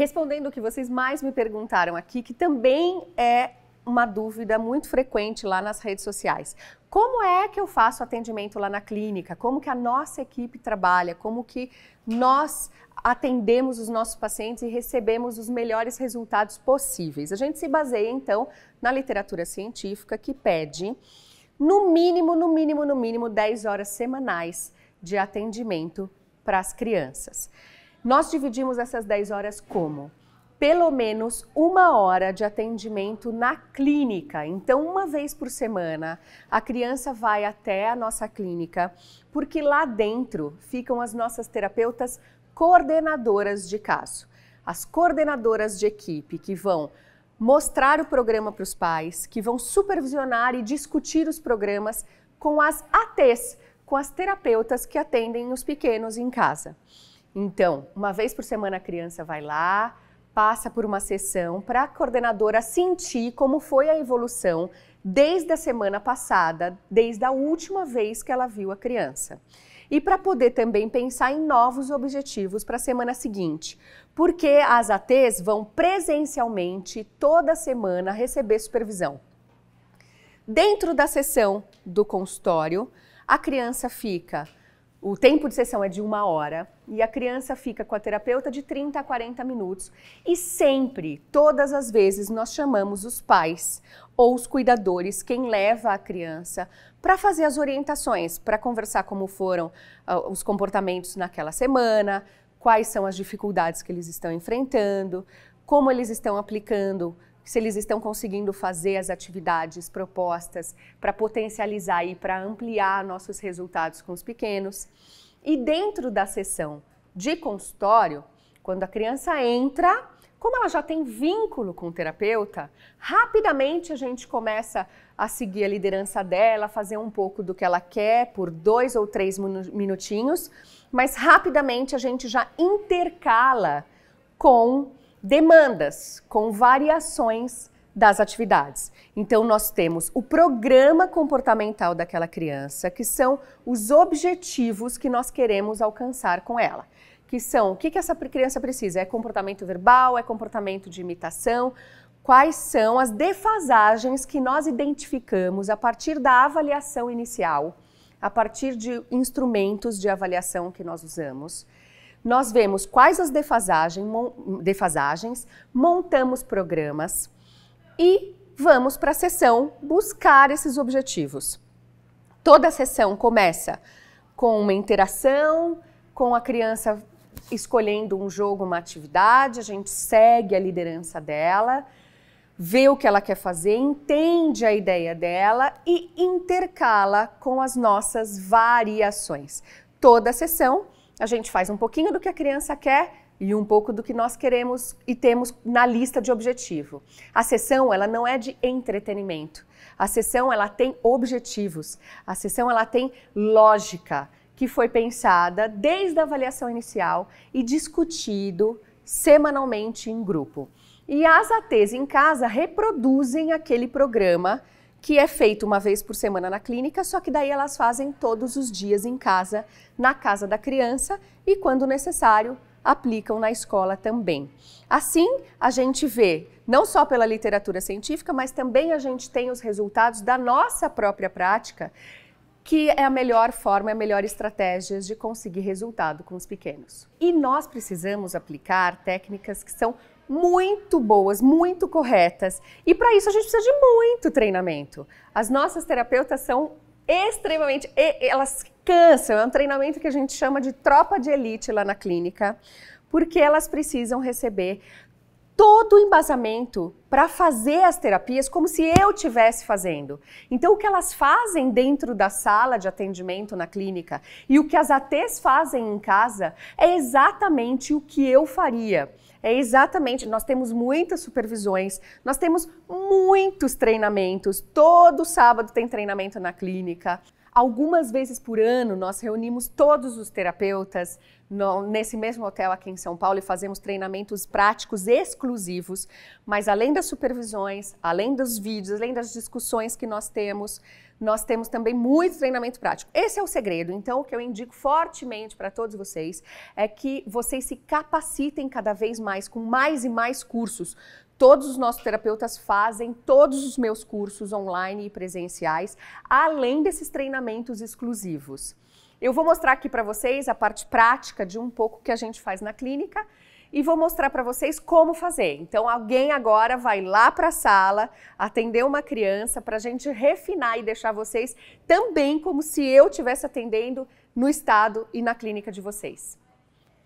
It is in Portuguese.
Respondendo o que vocês mais me perguntaram aqui, que também é uma dúvida muito frequente lá nas redes sociais. Como é que eu faço atendimento lá na clínica? Como que a nossa equipe trabalha? Como que nós atendemos os nossos pacientes e recebemos os melhores resultados possíveis? A gente se baseia então na literatura científica que pede no mínimo, no mínimo, no mínimo 10 horas semanais de atendimento para as crianças. Nós dividimos essas 10 horas como? Pelo menos uma hora de atendimento na clínica. Então, uma vez por semana, a criança vai até a nossa clínica, porque lá dentro ficam as nossas terapeutas coordenadoras de caso. As coordenadoras de equipe que vão mostrar o programa para os pais, que vão supervisionar e discutir os programas com as ATs, com as terapeutas que atendem os pequenos em casa. Então, uma vez por semana a criança vai lá, passa por uma sessão para a coordenadora sentir como foi a evolução desde a semana passada, desde a última vez que ela viu a criança. E para poder também pensar em novos objetivos para a semana seguinte, porque as ATs vão presencialmente toda semana receber supervisão. Dentro da sessão do consultório, a criança fica o tempo de sessão é de uma hora e a criança fica com a terapeuta de 30 a 40 minutos. E sempre, todas as vezes, nós chamamos os pais ou os cuidadores, quem leva a criança, para fazer as orientações, para conversar como foram uh, os comportamentos naquela semana, quais são as dificuldades que eles estão enfrentando, como eles estão aplicando se eles estão conseguindo fazer as atividades propostas para potencializar e para ampliar nossos resultados com os pequenos. E dentro da sessão de consultório, quando a criança entra, como ela já tem vínculo com o terapeuta, rapidamente a gente começa a seguir a liderança dela, fazer um pouco do que ela quer por dois ou três minutinhos, mas rapidamente a gente já intercala com demandas com variações das atividades. Então, nós temos o programa comportamental daquela criança, que são os objetivos que nós queremos alcançar com ela. Que são o que, que essa criança precisa? É comportamento verbal? É comportamento de imitação? Quais são as defasagens que nós identificamos a partir da avaliação inicial, a partir de instrumentos de avaliação que nós usamos? nós vemos quais as defasagem, defasagens, montamos programas e vamos para a sessão buscar esses objetivos. Toda a sessão começa com uma interação, com a criança escolhendo um jogo, uma atividade, a gente segue a liderança dela, vê o que ela quer fazer, entende a ideia dela e intercala com as nossas variações. Toda a sessão a gente faz um pouquinho do que a criança quer e um pouco do que nós queremos e temos na lista de objetivo. A sessão, ela não é de entretenimento. A sessão, ela tem objetivos. A sessão, ela tem lógica que foi pensada desde a avaliação inicial e discutido semanalmente em grupo. E as ATs em casa reproduzem aquele programa que é feito uma vez por semana na clínica, só que daí elas fazem todos os dias em casa, na casa da criança e, quando necessário, aplicam na escola também. Assim, a gente vê, não só pela literatura científica, mas também a gente tem os resultados da nossa própria prática, que é a melhor forma, é a melhor estratégia de conseguir resultado com os pequenos. E nós precisamos aplicar técnicas que são muito boas, muito corretas. E para isso a gente precisa de muito treinamento. As nossas terapeutas são extremamente. Elas cansam, é um treinamento que a gente chama de tropa de elite lá na clínica, porque elas precisam receber todo o embasamento para fazer as terapias como se eu estivesse fazendo. Então, o que elas fazem dentro da sala de atendimento na clínica e o que as ATs fazem em casa é exatamente o que eu faria. É exatamente, nós temos muitas supervisões, nós temos muitos treinamentos, todo sábado tem treinamento na clínica. Algumas vezes por ano nós reunimos todos os terapeutas, no, nesse mesmo hotel aqui em São Paulo e fazemos treinamentos práticos exclusivos. Mas além das supervisões, além dos vídeos, além das discussões que nós temos, nós temos também muito treinamento prático. Esse é o segredo. Então, o que eu indico fortemente para todos vocês é que vocês se capacitem cada vez mais com mais e mais cursos. Todos os nossos terapeutas fazem todos os meus cursos online e presenciais, além desses treinamentos exclusivos. Eu vou mostrar aqui para vocês a parte prática de um pouco que a gente faz na clínica e vou mostrar para vocês como fazer. Então, alguém agora vai lá para a sala atender uma criança para a gente refinar e deixar vocês também como se eu estivesse atendendo no estado e na clínica de vocês.